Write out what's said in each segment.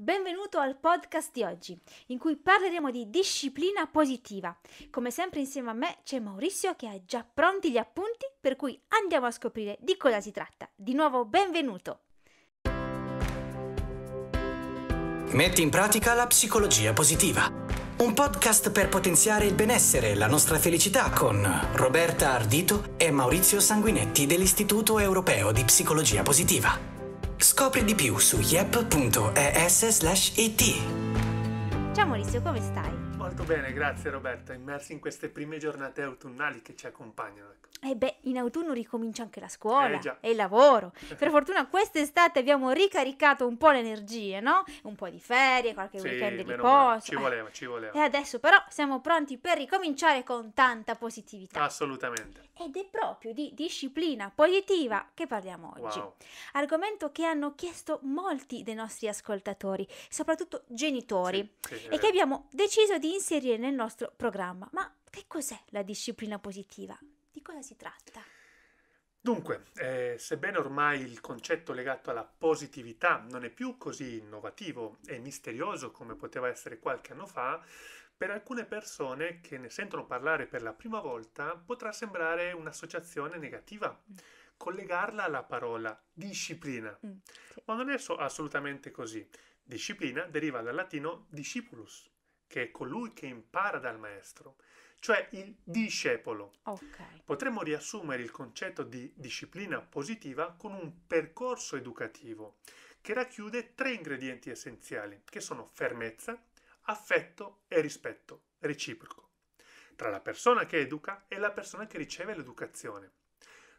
Benvenuto al podcast di oggi, in cui parleremo di disciplina positiva. Come sempre insieme a me c'è Maurizio che ha già pronti gli appunti, per cui andiamo a scoprire di cosa si tratta. Di nuovo benvenuto! Metti in pratica la psicologia positiva. Un podcast per potenziare il benessere e la nostra felicità con Roberta Ardito e Maurizio Sanguinetti dell'Istituto Europeo di Psicologia Positiva. Scopri di più su yep.es/it. Ciao Maurizio, come stai? Molto bene, grazie Roberta, immersi in queste prime giornate autunnali che ci accompagnano. E ecco. eh beh, in autunno ricomincia anche la scuola eh, e il lavoro. Per fortuna quest'estate abbiamo ricaricato un po' le energie, no? Un po' di ferie, qualche sì, weekend di posto. Ci voleva, ci voleva. E adesso però siamo pronti per ricominciare con tanta positività. Assolutamente. Ed è proprio di disciplina positiva che parliamo oggi. Wow. Argomento che hanno chiesto molti dei nostri ascoltatori, soprattutto genitori, sì, sì, e che abbiamo deciso di inserire nel nostro programma. Ma che cos'è la disciplina positiva? Di cosa si tratta? Dunque, eh, sebbene ormai il concetto legato alla positività non è più così innovativo e misterioso come poteva essere qualche anno fa, per alcune persone che ne sentono parlare per la prima volta potrà sembrare un'associazione negativa, mm. collegarla alla parola disciplina, mm, ma non è so- assolutamente così. Disciplina deriva dal latino discipulus, che è colui che impara dal maestro, cioè il discepolo. Okay. Potremmo riassumere il concetto di disciplina positiva con un percorso educativo che racchiude tre ingredienti essenziali, che sono fermezza, affetto e rispetto reciproco tra la persona che educa e la persona che riceve l'educazione.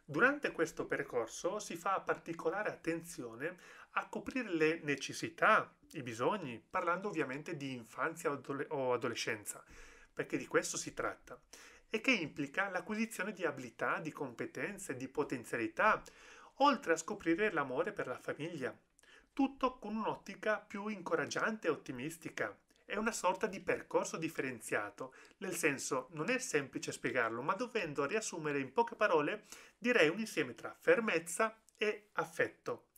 Durante questo percorso si fa particolare attenzione a coprire le necessità, i bisogni, parlando ovviamente di infanzia o adolescenza, perché di questo si tratta, e che implica l'acquisizione di abilità, di competenze, di potenzialità, oltre a scoprire l'amore per la famiglia, tutto con un'ottica più incoraggiante e ottimistica, è una sorta di percorso differenziato, nel senso non è semplice spiegarlo, ma dovendo riassumere in poche parole, direi un insieme tra fermezza e affetto,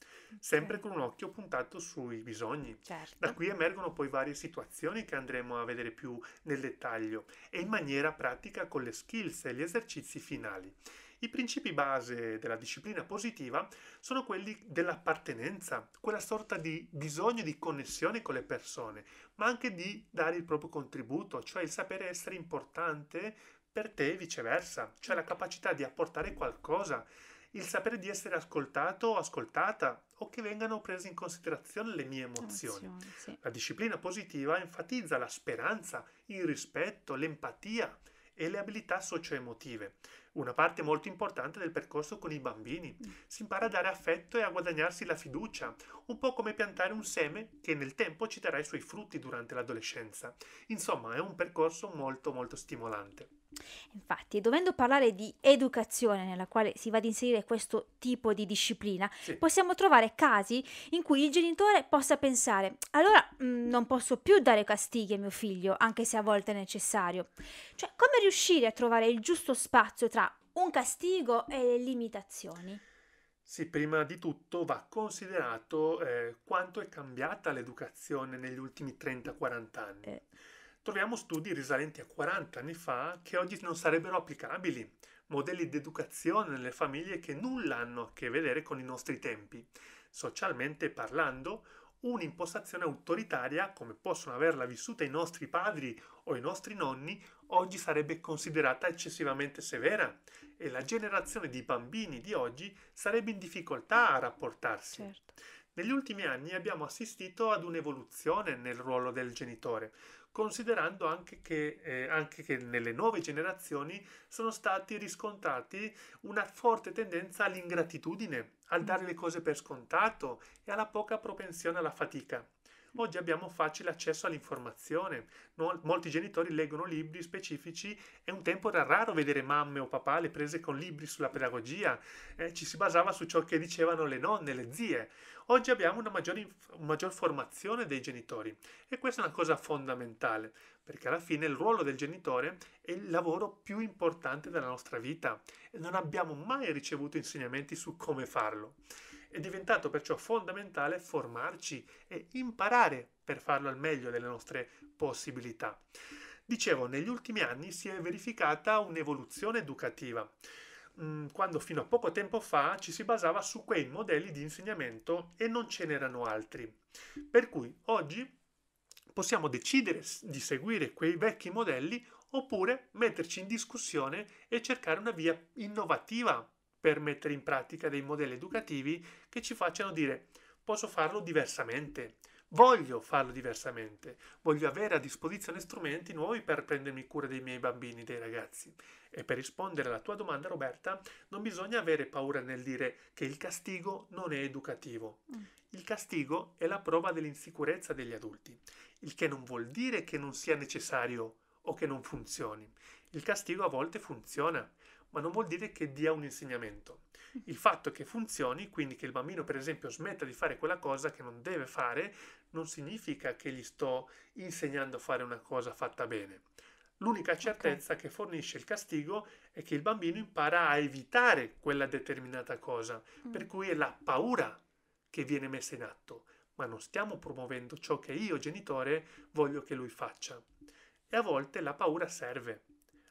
sempre con un occhio puntato sui bisogni. Certo. Da qui emergono poi varie situazioni che andremo a vedere più nel dettaglio e in maniera pratica con le skills e gli esercizi finali. I principi base della disciplina positiva sono quelli dell'appartenenza, quella sorta di bisogno di connessione con le persone, ma anche di dare il proprio contributo, cioè il sapere essere importante per te e viceversa, cioè la capacità di apportare qualcosa, il sapere di essere ascoltato o ascoltata o che vengano prese in considerazione le mie emozioni. emozioni sì. La disciplina positiva enfatizza la speranza, il rispetto, l'empatia, e le abilità socio-emotive, una parte molto importante del percorso con i bambini. Mm. Si impara a dare affetto e a guadagnarsi la fiducia, un po' come piantare un seme che nel tempo ci darà i suoi frutti durante l'adolescenza. Insomma, è un percorso molto molto stimolante. Infatti, dovendo parlare di educazione nella quale si va ad inserire questo tipo di disciplina, sì. possiamo trovare casi in cui il genitore possa pensare allora mh, mm, non posso più dare castighi a mio figlio, anche se a volte è necessario. Cioè, come riuscire a trovare il giusto spazio tra un castigo e le limitazioni? Sì, prima di tutto va considerato eh, quanto è cambiata l'educazione negli ultimi 30-40 anni. Eh troviamo studi risalenti a 40 anni fa che oggi non sarebbero applicabili, modelli di educazione nelle famiglie che nulla hanno a che vedere con i nostri tempi. Socialmente parlando, un'impostazione autoritaria come possono averla vissuta i nostri padri o i nostri nonni oggi sarebbe considerata eccessivamente severa e la generazione di bambini di oggi sarebbe in difficoltà a rapportarsi. Certo. Negli ultimi anni abbiamo assistito ad un'evoluzione nel ruolo del genitore, considerando anche che, eh, anche che, nelle nuove generazioni sono stati riscontrati una forte tendenza all'ingratitudine, al dare mm. le cose per scontato e alla poca propensione alla fatica. Oggi abbiamo facile accesso all'informazione, molti genitori leggono libri specifici e un tempo era raro vedere mamme o papà le prese con libri sulla pedagogia, eh, ci si basava su ciò che dicevano le nonne, le zie. Oggi abbiamo una maggiore, inf- maggior formazione dei genitori e questa è una cosa fondamentale perché alla fine il ruolo del genitore è il lavoro più importante della nostra vita e non abbiamo mai ricevuto insegnamenti su come farlo. È diventato perciò fondamentale formarci e imparare per farlo al meglio delle nostre possibilità. Dicevo, negli ultimi anni si è verificata un'evoluzione educativa, mm, quando fino a poco tempo fa ci si basava su quei modelli di insegnamento e non ce n'erano altri. Per cui oggi possiamo decidere di seguire quei vecchi modelli oppure metterci in discussione e cercare una via innovativa per mettere in pratica dei modelli educativi che ci facciano dire posso farlo diversamente, voglio farlo diversamente, voglio avere a disposizione strumenti nuovi per prendermi cura dei miei bambini, dei ragazzi. E per rispondere alla tua domanda Roberta, non bisogna avere paura nel dire che il castigo non è educativo. Mm. Il castigo è la prova dell'insicurezza degli adulti, il che non vuol dire che non sia necessario o che non funzioni. Il castigo a volte funziona ma non vuol dire che dia un insegnamento. Il fatto che funzioni, quindi che il bambino per esempio smetta di fare quella cosa che non deve fare, non significa che gli sto insegnando a fare una cosa fatta bene. L'unica certezza okay. che fornisce il castigo è che il bambino impara a evitare quella determinata cosa, mm. per cui è la paura che viene messa in atto, ma non stiamo promuovendo ciò che io, genitore, voglio che lui faccia. E a volte la paura serve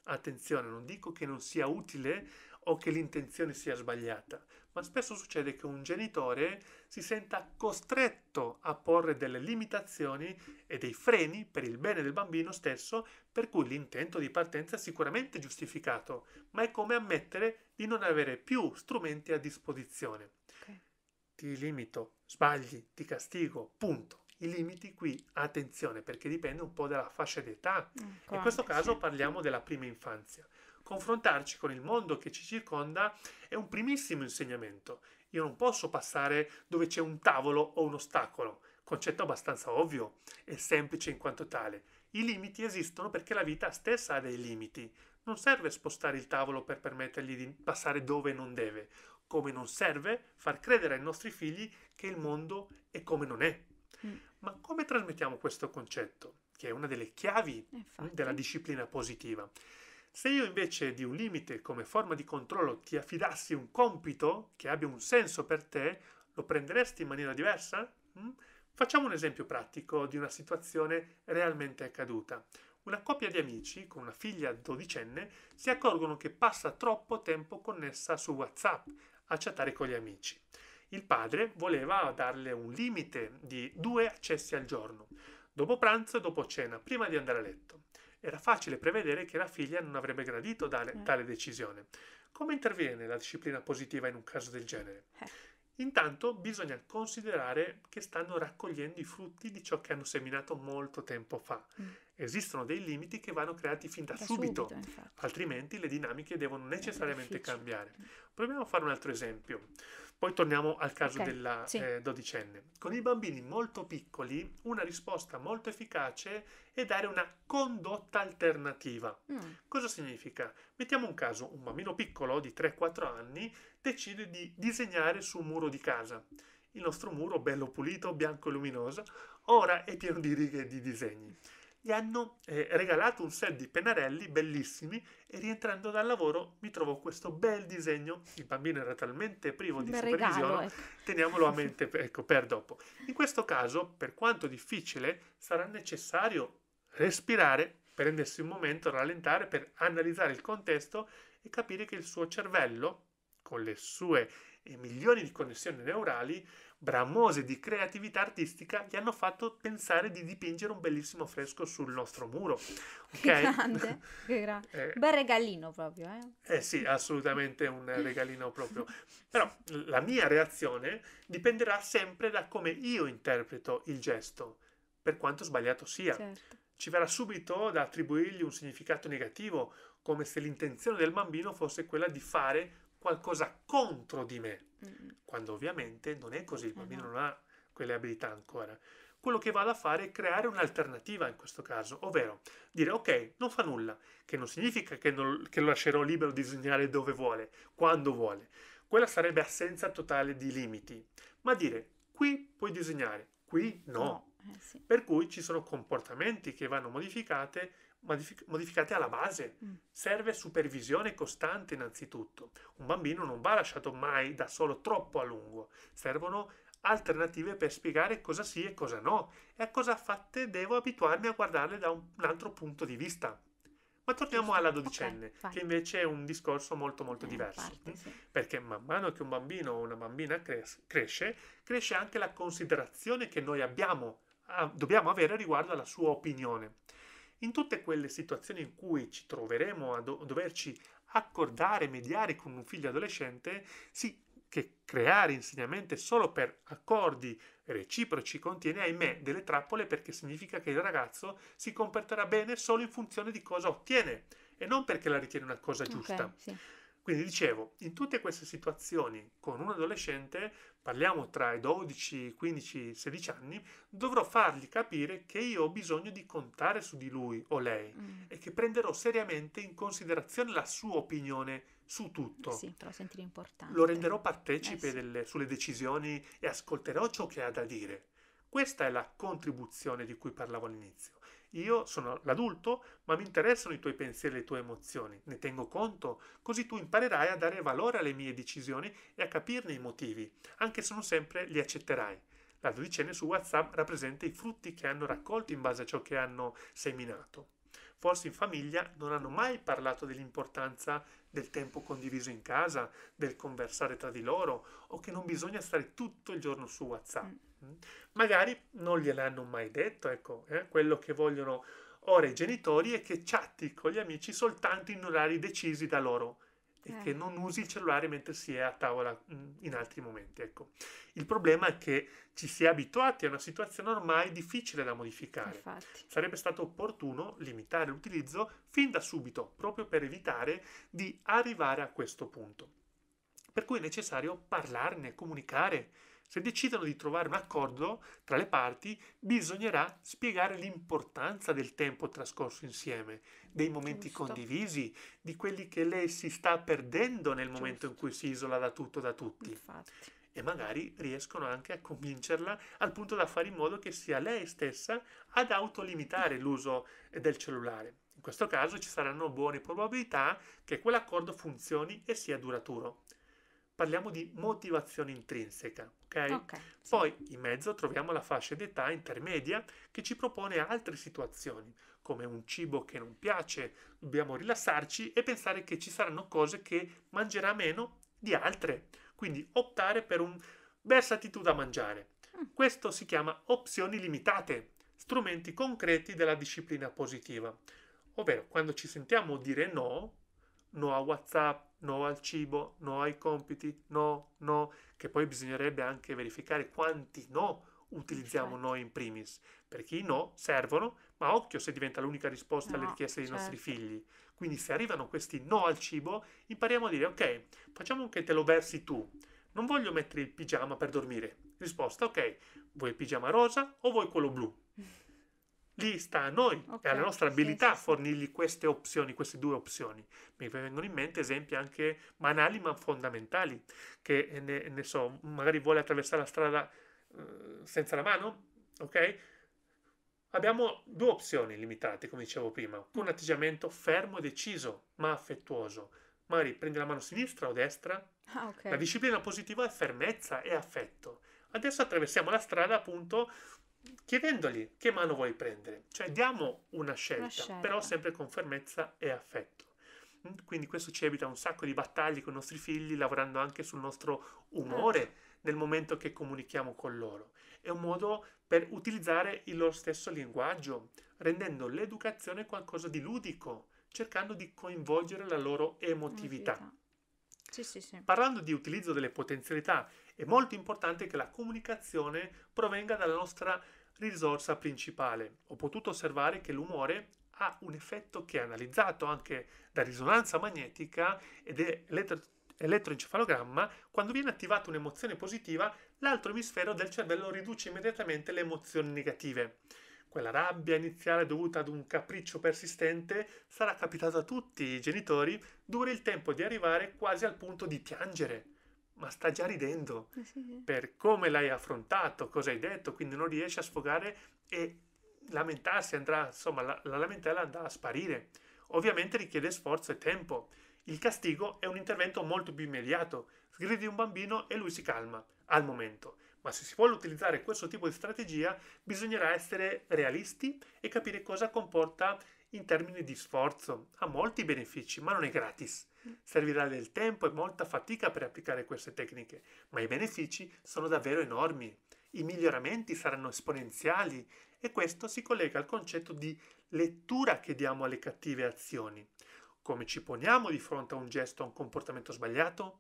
Attenzione, non dico che non sia utile o che l'intenzione sia sbagliata, ma spesso succede che un genitore si senta costretto a porre delle limitazioni e dei freni per il bene del bambino stesso, per cui l'intento di partenza è sicuramente giustificato, ma è come ammettere di non avere più strumenti a disposizione. Okay. Ti limito, sbagli, ti castigo, punto. I limiti qui, attenzione, perché dipende un po' dalla fascia d'età. Ecco, In questo caso sì. parliamo della prima infanzia. Confrontarci con il mondo che ci circonda è un primissimo insegnamento. Io non posso passare dove c'è un tavolo o un ostacolo, concetto abbastanza ovvio e semplice in quanto tale. I limiti esistono perché la vita stessa ha dei limiti. Non serve spostare il tavolo per permettergli di passare dove non deve, come non serve far credere ai nostri figli che il mondo è come non è. Mm. Ma come trasmettiamo questo concetto, che è una delle chiavi mm, Infatti. della disciplina positiva? Se io invece di un limite come forma di controllo ti affidassi un compito che abbia un senso per te, lo prenderesti in maniera diversa? Mm? Facciamo un esempio pratico di una situazione realmente accaduta. Una coppia di amici con una figlia dodicenne si accorgono che passa troppo tempo connessa su WhatsApp a chattare con gli amici. Il padre voleva darle un limite di due accessi al giorno, dopo pranzo e dopo cena, prima di andare a letto. Era facile prevedere che la figlia non avrebbe gradito dare, eh. tale decisione. Come interviene la disciplina positiva in un caso del genere? Eh. Intanto bisogna considerare che stanno raccogliendo i frutti di ciò che hanno seminato molto tempo fa. Mm. Esistono dei limiti che vanno creati fin da, da subito, subito altrimenti le dinamiche devono necessariamente cambiare. Proviamo a fare un altro esempio. Poi torniamo al caso okay, della sì. eh, dodicenne. Con i bambini molto piccoli, una risposta molto efficace è dare una condotta alternativa. Mm. Cosa significa? Mettiamo un caso, un bambino piccolo di 3-4 anni decide di disegnare sul muro di casa. Il nostro muro, bello pulito, bianco e luminoso, ora è pieno di righe e di disegni gli hanno eh, regalato un set di pennarelli bellissimi e rientrando dal lavoro mi trovo questo bel disegno. Il bambino era talmente privo di supervisione, regalo, eh. teniamolo a mente ecco, per dopo. In questo caso, per quanto difficile, sarà necessario respirare, prendersi un momento, rallentare per analizzare il contesto e capire che il suo cervello, con le sue eh, milioni di connessioni neurali, bramose di creatività artistica gli hanno fatto pensare di dipingere un bellissimo fresco sul nostro muro. Okay? Che grande, che grande. eh, Bel regalino proprio, eh? Eh sì, assolutamente un regalino proprio. Però la mia reazione dipenderà sempre da come io interpreto il gesto, per quanto sbagliato sia. Certo. Ci verrà subito da attribuirgli un significato negativo, come se l'intenzione del bambino fosse quella di fare qualcosa contro di me, mm. quando ovviamente non è così, il bambino eh no. non ha quelle abilità ancora. Quello che vado a fare è creare un'alternativa in questo caso, ovvero dire ok, non fa nulla, che non significa che, non, che lo lascerò libero di disegnare dove vuole, quando vuole. Quella sarebbe assenza totale di limiti, ma dire qui puoi disegnare, qui no. no eh sì. Per cui ci sono comportamenti che vanno modificati modific- modificate alla base. Mm. Serve supervisione costante innanzitutto. Un bambino non va lasciato mai da solo troppo a lungo. Servono alternative per spiegare cosa sì e cosa no e a cosa fatte devo abituarmi a guardarle da un, un altro punto di vista. Ma torniamo alla dodicenne, okay, che invece è un discorso molto molto eh, diverso, parte, sì. perché man mano che un bambino o una bambina cres- cresce, cresce anche la considerazione che noi abbiamo, a- dobbiamo avere riguardo alla sua opinione in tutte quelle situazioni in cui ci troveremo a do- doverci accordare, mediare con un figlio adolescente, sì che creare insegnamento solo per accordi reciproci contiene, ahimè, delle trappole perché significa che il ragazzo si comporterà bene solo in funzione di cosa ottiene e non perché la ritiene una cosa giusta. Okay, sì. Quindi dicevo, in tutte queste situazioni con un adolescente, parliamo tra i 12, 15, 16 anni, dovrò fargli capire che io ho bisogno di contare su di lui o lei mm. e che prenderò seriamente in considerazione la sua opinione su tutto. Sì, però sentire importante. Lo renderò partecipe eh sì. delle, sulle decisioni e ascolterò ciò che ha da dire. Questa è la contribuzione di cui parlavo all'inizio. Io sono l'adulto, ma mi interessano i tuoi pensieri e le tue emozioni, ne tengo conto, così tu imparerai a dare valore alle mie decisioni e a capirne i motivi, anche se non sempre li accetterai. La dodicenne su WhatsApp rappresenta i frutti che hanno raccolto in base a ciò che hanno seminato forse in famiglia non hanno mai parlato dell'importanza del tempo condiviso in casa, del conversare tra di loro o che non bisogna stare tutto il giorno su WhatsApp. Mm. mm. Magari non gliel'hanno mai detto, ecco, eh? quello che vogliono ora i genitori è che chatti con gli amici soltanto in orari decisi da loro, e eh. che non usi il cellulare mentre si è a tavola mm, in altri momenti. Ecco. Il problema è che ci si è abituati a una situazione ormai difficile da modificare. Infatti. Sarebbe stato opportuno limitare l'utilizzo fin da subito, proprio per evitare di arrivare a questo punto. Per cui è necessario parlarne, comunicare, se decidono di trovare un accordo tra le parti, bisognerà spiegare l'importanza del tempo trascorso insieme, dei momenti Giusto. condivisi, di quelli che lei si sta perdendo nel Giusto. momento in cui si isola da tutto, e da tutti. Infatti. E magari riescono anche a convincerla al punto da fare in modo che sia lei stessa ad autolimitare l'uso del cellulare. In questo caso ci saranno buone probabilità che quell'accordo funzioni e sia duraturo parliamo di motivazione intrinseca. Okay? okay sì. Poi in mezzo troviamo la fascia d'età intermedia che ci propone altre situazioni, come un cibo che non piace, dobbiamo rilassarci e pensare che ci saranno cose che mangerà meno di altre. Quindi optare per un versatitude da mangiare. Mm. Questo si chiama opzioni limitate, strumenti concreti della disciplina positiva. Ovvero, quando ci sentiamo dire no, no a WhatsApp, no al cibo, no ai compiti, no, no, che poi bisognerebbe anche verificare quanti no utilizziamo certo. noi in primis, perché i no servono, ma occhio se diventa l'unica risposta no, alle richieste dei certo. nostri figli. Quindi se arrivano questi no al cibo, impariamo a dire ok, facciamo che te lo versi tu. Non voglio mettere il pigiama per dormire. Risposta ok, vuoi il pigiama rosa o vuoi quello blu? lì sta a noi okay, e alla nostra abilità sì, sì, fornirgli queste opzioni, queste due opzioni. Mi vengono in mente esempi anche banali ma fondamentali, che eh, ne, ne so, magari vuole attraversare la strada eh, senza la mano, ok? Abbiamo due opzioni limitate, come dicevo prima, un atteggiamento fermo e deciso, ma affettuoso. Magari prende la mano sinistra o destra. Ah, okay. La disciplina positiva è fermezza e affetto. Adesso attraversiamo la strada appunto chiedendogli che mano vuoi prendere. Cioè diamo una scelta, una scelta, però sempre con fermezza e affetto. Mm, quindi questo ci evita un sacco di battaglie con i nostri figli, lavorando anche sul nostro umore certo. nel momento che comunichiamo con loro. È un modo per utilizzare il loro stesso linguaggio, rendendo l'educazione qualcosa di ludico, cercando di coinvolgere la loro emotività. Sì, sì, sì. Parlando di utilizzo delle potenzialità è molto importante che la comunicazione provenga dalla nostra risorsa principale. Ho potuto osservare che l'umore ha un effetto che è analizzato anche da risonanza magnetica ed elettroencefalogramma, quando viene attivata un'emozione positiva, l'altro emisfero del cervello riduce immediatamente le emozioni negative. Quella rabbia iniziale dovuta ad un capriccio persistente sarà capitata a tutti i genitori, dura il tempo di arrivare quasi al punto di piangere ma sta già ridendo eh, sì, sì. per come l'hai affrontato, cosa hai detto, quindi non riesce a sfogare e lamentarsi andrà, insomma, la, la lamentela andrà a sparire. Ovviamente richiede sforzo e tempo. Il castigo è un intervento molto più immediato. Sgridi un bambino e lui si calma al momento. Ma se si vuole utilizzare questo tipo di strategia, bisognerà essere realisti e capire cosa comporta in termini di sforzo, ha molti benefici, ma non è gratis. Servirà del tempo e molta fatica per applicare queste tecniche, ma i benefici sono davvero enormi. I miglioramenti saranno esponenziali e questo si collega al concetto di lettura che diamo alle cattive azioni. Come ci poniamo di fronte a un gesto o a un comportamento sbagliato?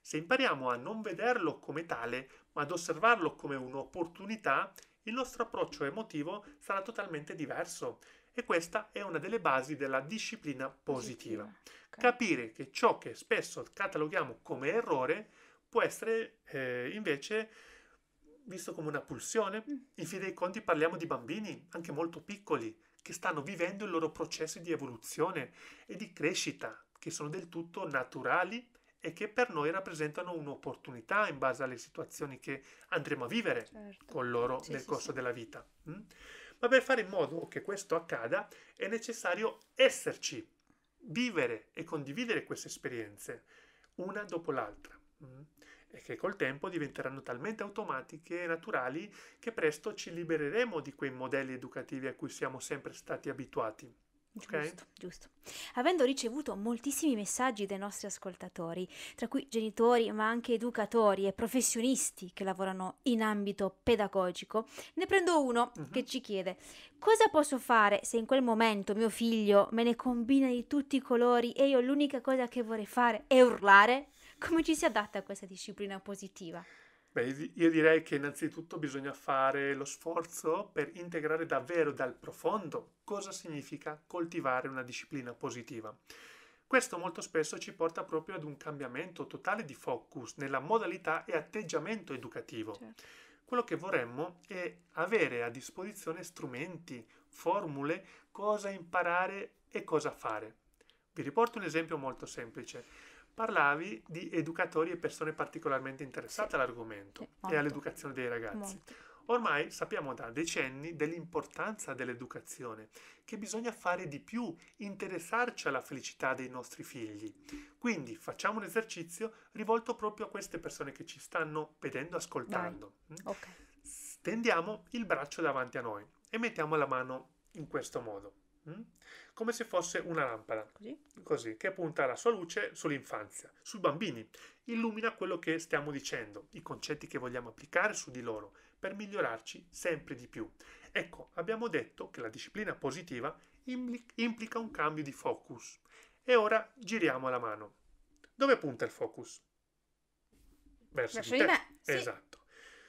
Se impariamo a non vederlo come tale, ma ad osservarlo come un'opportunità, il nostro approccio emotivo sarà totalmente diverso e questa è una delle basi della disciplina positiva. positiva. Okay. Capire che ciò che spesso cataloghiamo come errore può essere eh, invece visto come una pulsione. Mm. In fin dei conti parliamo di bambini, anche molto piccoli, che stanno vivendo il loro processo di evoluzione e di crescita, che sono del tutto naturali e che per noi rappresentano un'opportunità in base alle situazioni che andremo a vivere certo. con loro sì, nel sì, corso sì. della vita. Mm? Ma per fare in modo che questo accada è necessario esserci, vivere e condividere queste esperienze, una dopo l'altra, mm? e che col tempo diventeranno talmente automatiche e naturali che presto ci libereremo di quei modelli educativi a cui siamo sempre stati abituati. Okay. Giusto, giusto. Avendo ricevuto moltissimi messaggi dai nostri ascoltatori, tra cui genitori ma anche educatori e professionisti che lavorano in ambito pedagogico, ne prendo uno uh-huh. che mhm. ci chiede cosa posso fare se in quel momento mio figlio me ne combina di tutti i colori e io l'unica cosa che vorrei fare è urlare? Come ci si adatta a questa disciplina positiva? Beh, io direi che innanzitutto bisogna fare lo sforzo per integrare davvero dal profondo cosa significa coltivare una disciplina positiva. Questo molto spesso ci porta proprio ad un cambiamento totale di focus nella modalità e atteggiamento educativo. Certo. Quello che vorremmo è avere a disposizione strumenti, formule, cosa imparare e cosa fare. Vi riporto un esempio molto semplice. Parlavi di educatori e persone particolarmente interessate sì. all'argomento sì, e all'educazione dei ragazzi. Molto. Ormai sappiamo da decenni dell'importanza dell'educazione, che bisogna fare di più, interessarci alla felicità dei nostri figli. Quindi facciamo un esercizio rivolto proprio a queste persone che ci stanno vedendo, ascoltando. Mm? Okay. Stendiamo il braccio davanti a noi e mettiamo la mano in questo modo. Mm? come se fosse una lampada, così? così? che punta la sua luce sull'infanzia, sui bambini, illumina quello che stiamo dicendo, i concetti che vogliamo applicare su di loro, per migliorarci sempre di più. Ecco, abbiamo detto che la disciplina positiva implica un cambio di focus. E ora giriamo la mano. Dove punta il focus? Verso, Verso di te. Di sì. Esatto.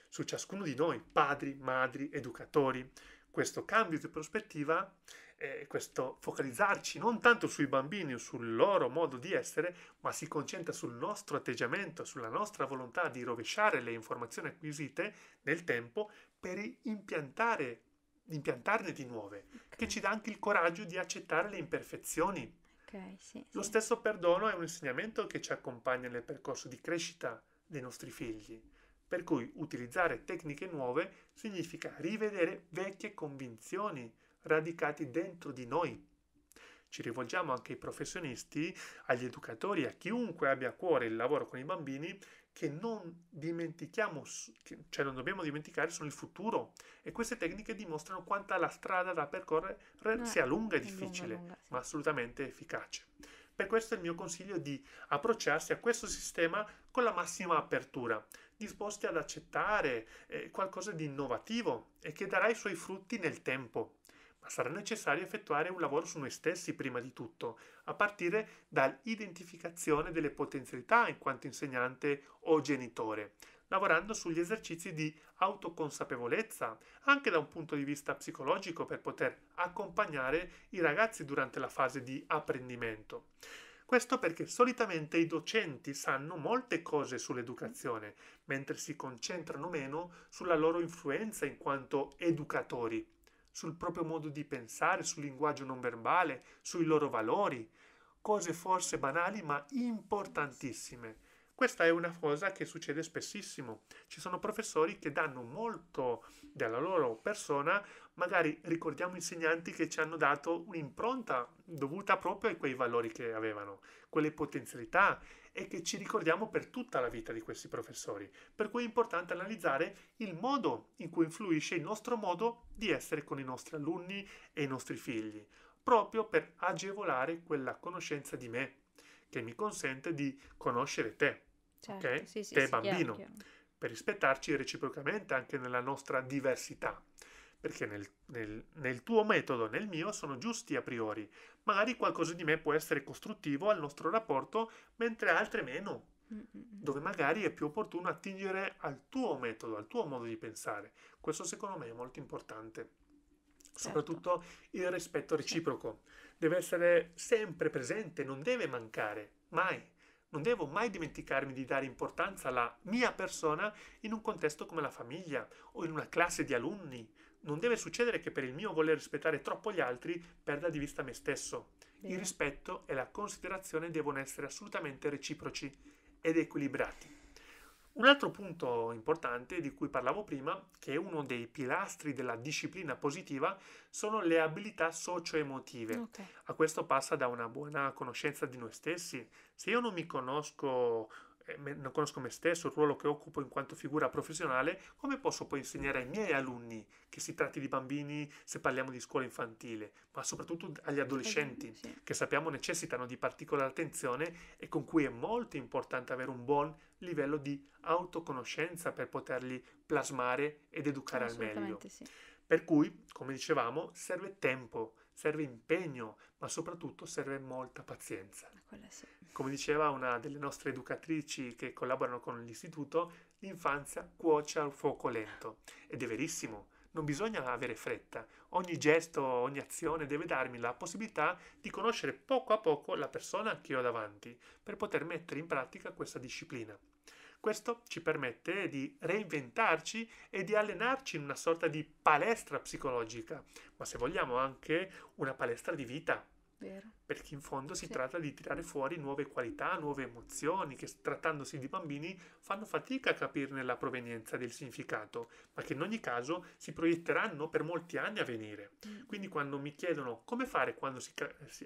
Su ciascuno di noi, padri, madri, educatori questo cambio di prospettiva, eh, questo focalizzarci non tanto sui bambini o sul loro modo di essere, ma si concentra sul nostro atteggiamento, sulla nostra volontà di rovesciare le informazioni acquisite nel tempo per impiantare, impiantarne di nuove, okay. che ci dà anche il coraggio di accettare le imperfezioni. Okay, sì, Lo sì. stesso perdono è un insegnamento che ci accompagna nel percorso di crescita dei nostri figli per cui utilizzare tecniche nuove significa rivedere vecchie convinzioni radicate dentro di noi. Ci rivolgiamo anche ai professionisti, agli educatori, a chiunque abbia a cuore il lavoro con i bambini, che non dimentichiamo, cioè non dobbiamo dimenticare, sono il futuro. E queste tecniche dimostrano quanta la strada da percorrere eh, sia lunga e difficile, ma assolutamente efficace. Per questo il mio consiglio è di approcciarsi a questo sistema con la massima apertura, disposti ad accettare eh, qualcosa di innovativo e che darà i suoi frutti nel tempo. Ma sarà necessario effettuare un lavoro su noi stessi prima di tutto, a partire dall'identificazione delle potenzialità in quanto insegnante o genitore, lavorando sugli esercizi di autoconsapevolezza, anche da un punto di vista psicologico per poter accompagnare i ragazzi durante la fase di apprendimento. Questo perché solitamente i docenti sanno molte cose sull'educazione, mentre si concentrano meno sulla loro influenza in quanto educatori, sul proprio modo di pensare, sul linguaggio non verbale, sui loro valori, cose forse banali ma importantissime questa è una cosa che succede spessissimo. Ci sono professori che danno molto della loro persona, magari ricordiamo insegnanti che ci hanno dato un'impronta dovuta proprio a quei valori che avevano, quelle potenzialità e che ci ricordiamo per tutta la vita di questi professori. Per cui è importante analizzare il modo in cui influisce il nostro modo di essere con i nostri alunni e i nostri figli, proprio per agevolare quella conoscenza di me che mi consente di conoscere te certo, okay? sì, sì, te sì, bambino, chiaro, per rispettarci reciprocamente anche nella nostra diversità. Perché nel, nel, nel tuo metodo, nel mio, sono giusti a priori. Magari qualcosa di me può essere costruttivo al nostro rapporto, mentre altre meno dove magari è più opportuno attingere al tuo metodo, al tuo modo di pensare. Questo secondo me è molto importante. Certo. Soprattutto il rispetto reciproco. Deve essere sempre presente, non deve mancare, mai. Non devo mai dimenticarmi di dare importanza alla mia persona in un contesto come la famiglia o in una classe di alunni. Non deve succedere che per il mio voler rispettare troppo gli altri perda di vista me stesso. Il rispetto e la considerazione devono essere assolutamente reciproci ed equilibrati. Un altro punto importante di cui parlavo prima, che è uno dei pilastri della disciplina positiva, sono le abilità socio-emotive. Okay. A questo passa da una buona conoscenza di noi stessi. Se io non mi conosco eh, non conosco me stesso, il ruolo che occupo in quanto figura professionale, come posso poi insegnare ai miei alunni, che si tratti di bambini se parliamo di scuola infantile, ma soprattutto agli adolescenti, che sappiamo necessitano di particolare attenzione e con cui è molto importante avere un buon livello di autoconoscenza per poterli plasmare ed educare al meglio. Sì. Per cui, come dicevamo, serve tempo serve impegno, ma soprattutto serve molta pazienza. Sì. Come diceva una delle nostre educatrici che collaborano con l'istituto, l'infanzia cuoce al fuoco lento. Ed è verissimo, non bisogna avere fretta. Ogni gesto, ogni azione deve darmi la possibilità di conoscere poco a poco la persona che ho davanti per poter mettere in pratica questa disciplina. Questo ci permette di reinventarci e di allenarci in una sorta di palestra psicologica, ma se vogliamo anche una palestra di vita. Vero perché in fondo si sì. tratta di tirare fuori nuove qualità, nuove emozioni che trattandosi di bambini fanno fatica a capirne la provenienza del significato, ma che in ogni caso si proietteranno per molti anni a venire. Mm. Quindi quando mi chiedono come fare quando si,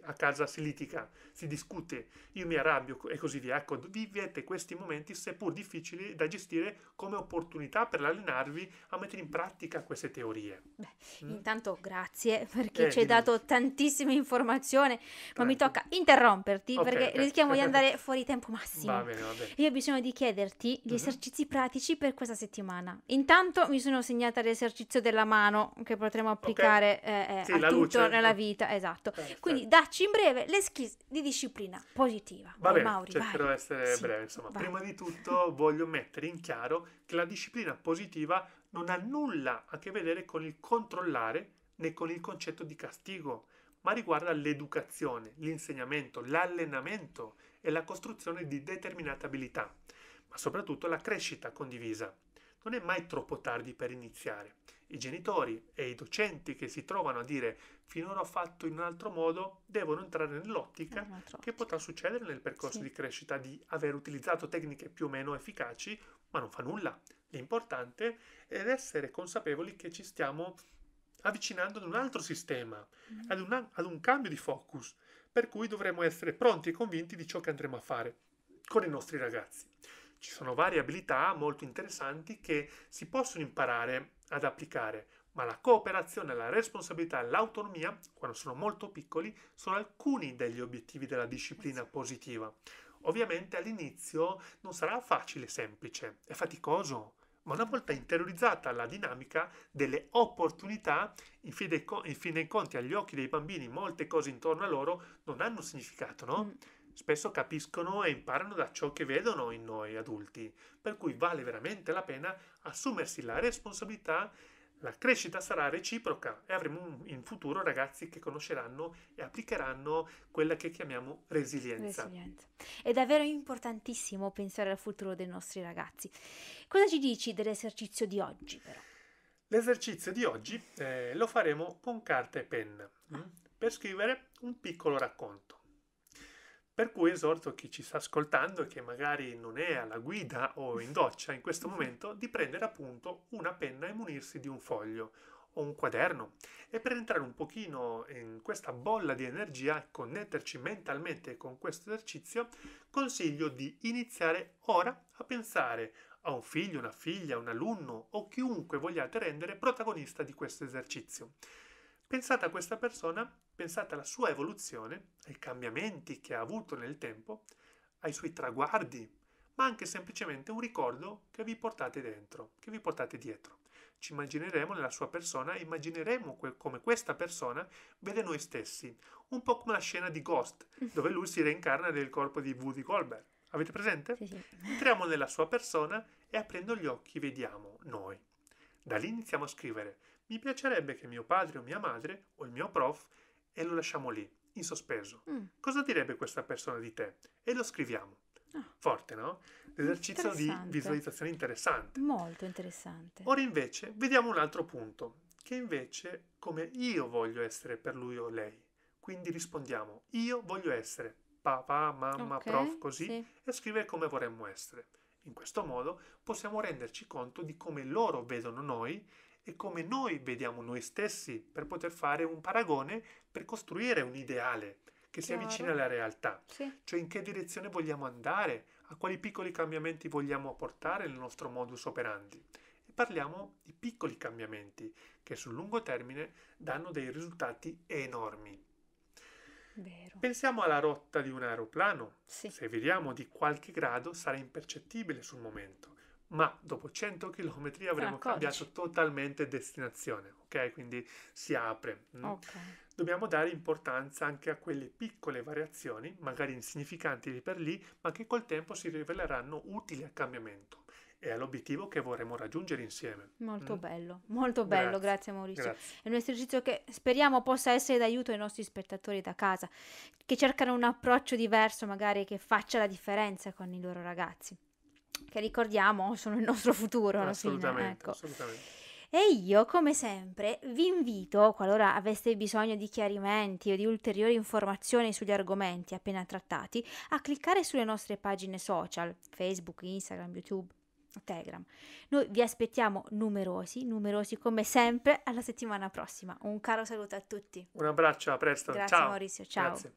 a casa si litiga, si discute, io mi arrabbio e così via, ecco, vivete questi momenti seppur difficili da gestire come opportunità per allenarvi a mettere in pratica queste teorie. Beh, mm? intanto grazie perché eh, ci hai dato tantissime informazioni ma mi ecco. tocca interromperti okay, perché okay. rischiamo di andare fuori tempo massimo. Va bene, va bene. Io ho bisogno di chiederti gli mm-hmm. esercizi pratici per questa settimana. Intanto mi sono segnata l'esercizio della mano che potremo applicare okay. Eh, eh, sì, tutto luce. nella vita, esatto. Perfetto. Quindi dacci in breve le skills di disciplina positiva. Va bene, Mauri, cercherò di essere sì, breve, insomma. Vai. Prima di tutto voglio mettere in chiaro che la disciplina positiva non ha nulla a che vedere con il controllare né con il concetto di castigo ma riguarda l'educazione, l'insegnamento, l'allenamento e la costruzione di determinate abilità, ma soprattutto la crescita condivisa. Non è mai troppo tardi per iniziare. I genitori e i docenti che si trovano a dire finora ho fatto in un altro modo devono entrare nell'ottica che potrà succedere nel percorso sì. di crescita di aver utilizzato tecniche più o meno efficaci, ma non fa nulla. L'importante è essere consapevoli che ci stiamo avvicinando ad un altro sistema, mm. ad, un, ad un cambio di focus, per cui dovremo essere pronti e convinti di ciò che andremo a fare con i nostri ragazzi. Ci sono varie abilità molto interessanti che si possono imparare ad applicare, ma la cooperazione, la responsabilità e l'autonomia, quando sono molto piccoli, sono alcuni degli obiettivi della disciplina positiva. Ovviamente all'inizio non sarà facile e semplice, è faticoso, ma una volta interiorizzata la dinamica delle opportunità, in fin dei, in fin dei conti agli occhi dei bambini molte cose intorno a loro non hanno significato, no? Mm. spesso capiscono e imparano da ciò che vedono in noi adulti, per cui vale veramente la pena assumersi la responsabilità la crescita sarà reciproca e avremo in futuro ragazzi che conosceranno e applicheranno quella che chiamiamo resilienza. resilienza. È davvero importantissimo pensare al futuro dei nostri ragazzi. Cosa ci dici dell'esercizio di oggi però? L'esercizio di oggi eh, lo faremo con carta e penna ah. mh, mm, per scrivere un piccolo racconto. Per cui esorto chi ci sta ascoltando e che magari non è alla guida o in doccia in questo momento di prendere appunto una penna e munirsi di un foglio o un quaderno e per entrare un pochino in questa bolla di energia e connetterci mentalmente con questo esercizio consiglio di iniziare ora a pensare a un figlio, una figlia, un alunno o chiunque vogliate rendere protagonista di questo esercizio. Pensate a questa persona, pensate alla sua evoluzione, ai cambiamenti che ha avuto nel tempo, ai suoi traguardi, ma anche semplicemente un ricordo che vi portate dentro, che vi portate dietro. Ci immagineremo nella sua persona, immagineremo que- come questa persona vede noi stessi, un po' come la scena di Ghost, dove lui si reincarna nel corpo di Woody Goldberg. Avete presente? Entriamo nella sua persona e aprendo gli occhi vediamo noi. Da lì iniziamo a scrivere, mi piacerebbe che mio padre o mia madre o il mio prof e lo lasciamo lì, in sospeso. Mm. Cosa direbbe questa persona di te? E lo scriviamo. Oh. Forte, no? L'esercizio di visualizzazione interessante. Molto interessante. Ora invece vediamo un altro punto, che invece come io voglio essere per lui o lei. Quindi rispondiamo io voglio essere papà, mamma, okay, prof, così, sì. e scrivere come vorremmo essere. In questo modo possiamo renderci conto di come loro vedono noi e come noi vediamo noi stessi per poter fare un paragone, per costruire un ideale che si avvicina alla realtà, sì. cioè in che direzione vogliamo andare, a quali piccoli cambiamenti vogliamo portare nel nostro modus operandi. E parliamo di piccoli cambiamenti che sul lungo termine danno dei risultati enormi. Vero. Pensiamo alla rotta di un aeroplano. Sì. Se viriamo di qualche grado sarà impercettibile sul momento, ma dopo 100 km avremo cambiato totalmente destinazione, ok? Quindi si apre. Mm. Okay. Dobbiamo dare importanza anche a quelle piccole variazioni, magari insignificanti lì per lì, ma che col tempo si riveleranno utili al cambiamento e all'obiettivo che vorremmo raggiungere insieme. Molto mm? bello, molto bello, grazie, grazie Maurizio. Grazie. È un esercizio che speriamo possa essere d'aiuto ai nostri spettatori da casa, che cercano un approccio diverso, magari che faccia la differenza con i loro ragazzi che ricordiamo sono il nostro futuro. Assolutamente, fine, ecco. assolutamente. E io, come sempre, vi invito, qualora aveste bisogno di chiarimenti o di ulteriori informazioni sugli argomenti appena trattati, a cliccare sulle nostre pagine social, Facebook, Instagram, YouTube, Telegram. Noi vi aspettiamo numerosi, numerosi come sempre, alla settimana prossima. Un caro saluto a tutti. Un abbraccio, a presto. Grazie ciao. Maurizio, ciao. Grazie.